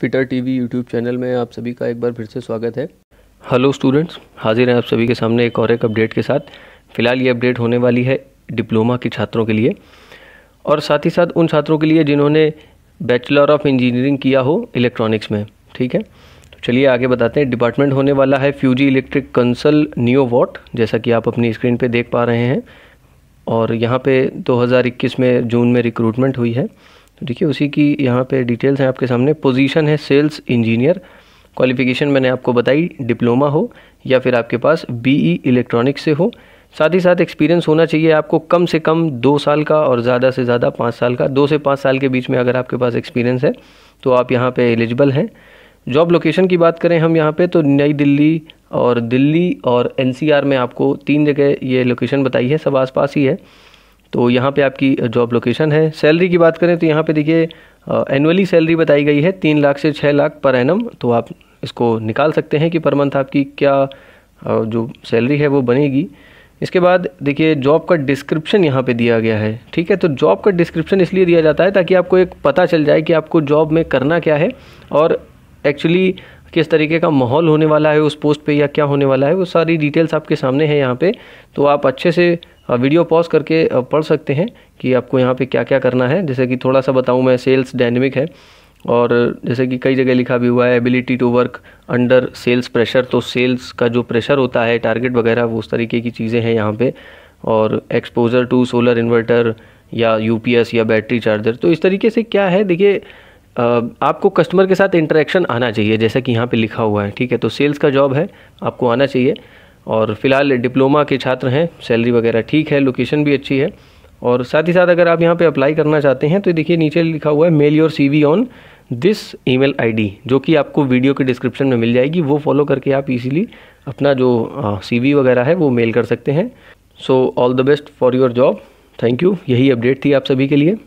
fitter TV YouTube channel में आप सभी का एक बार फिर से स्वागत है हेलो स्टूडेंट्स हाजिर हैं आप सभी के सामने एक और एक अपडेट के साथ फ़िलहाल ये अपडेट होने वाली है डिप्लोमा के छात्रों के लिए और साथ ही साथ उन छात्रों के लिए जिन्होंने बैचलर ऑफ इंजीनियरिंग किया हो इलेक्ट्रॉनिक्स में ठीक है तो चलिए आगे बताते हैं डिपार्टमेंट होने वाला है फ्यूजी इलेक्ट्रिक कंसल न्यू वॉट जैसा कि आप अपनी स्क्रीन पर देख पा रहे हैं और यहाँ पे 2021 में जून में रिक्रूटमेंट हुई है तो देखिए उसी की यहाँ पे डिटेल्स हैं आपके सामने पोजीशन है सेल्स इंजीनियर क्वालिफिकेशन मैंने आपको बताई डिप्लोमा हो या फिर आपके पास बीई इलेक्ट्रॉनिक्स e से हो साथ ही साथ एक्सपीरियंस होना चाहिए आपको कम से कम दो साल का और ज़्यादा से ज़्यादा पाँच साल का दो से पाँच साल के बीच में अगर आपके पास एक्सपीरियंस है तो आप यहाँ पे एलिजिबल हैं जॉब लोकेशन की बात करें हम यहाँ पे तो नई दिल्ली और दिल्ली और एनसीआर में आपको तीन जगह ये लोकेशन बताई है सब आसपास ही है तो यहाँ पे आपकी जॉब लोकेशन है सैलरी की बात करें तो यहाँ पे देखिए एनुअली सैलरी बताई गई है तीन लाख से छः लाख पर एनम तो आप इसको निकाल सकते हैं कि पर मंथ आपकी क्या जो सैलरी है वो बनेगी इसके बाद देखिए जॉब का डिस्क्रिप्शन यहाँ पे दिया गया है ठीक है तो जॉब का डिस्क्रिप्शन इसलिए दिया जाता है ताकि आपको एक पता चल जाए कि आपको जॉब में करना क्या है और एक्चुअली किस तरीके का माहौल होने वाला है उस पोस्ट पे या क्या होने वाला है वो सारी डिटेल्स आपके सामने है यहाँ पे तो आप अच्छे से वीडियो पॉज करके पढ़ सकते हैं कि आपको यहाँ पे क्या क्या करना है जैसे कि थोड़ा सा बताऊँ मैं सेल्स डायनेमिक है और जैसे कि कई जगह लिखा भी हुआ है ability to work under sales pressure तो सेल्स का जो प्रेशर होता है टारगेट वगैरह वो उस तरीके की चीज़ें हैं यहाँ पे और एक्सपोजर टू सोलर इन्वर्टर या यूपीएस या बैटरी चार्जर तो इस तरीके से क्या है देखिए आपको कस्टमर के साथ इंटरेक्शन आना चाहिए जैसा कि यहाँ पे लिखा हुआ है ठीक है तो सेल्स का जॉब है आपको आना चाहिए और फिलहाल डिप्लोमा के छात्र हैं सैलरी वगैरह ठीक है लोकेशन भी अच्छी है और साथ ही साथ अगर आप यहाँ पे अप्लाई करना चाहते हैं तो देखिए नीचे लिखा हुआ है mail your C on this I D जो कि आपको वीडियो के डिस्क्रिप्शन में मिल जाएगी वो फॉलो करके आप इजीली अपना जो वी वगैरह है वो मेल कर सकते हैं so all the best for your job thank you यही अपडेट थी आप सभी के लिए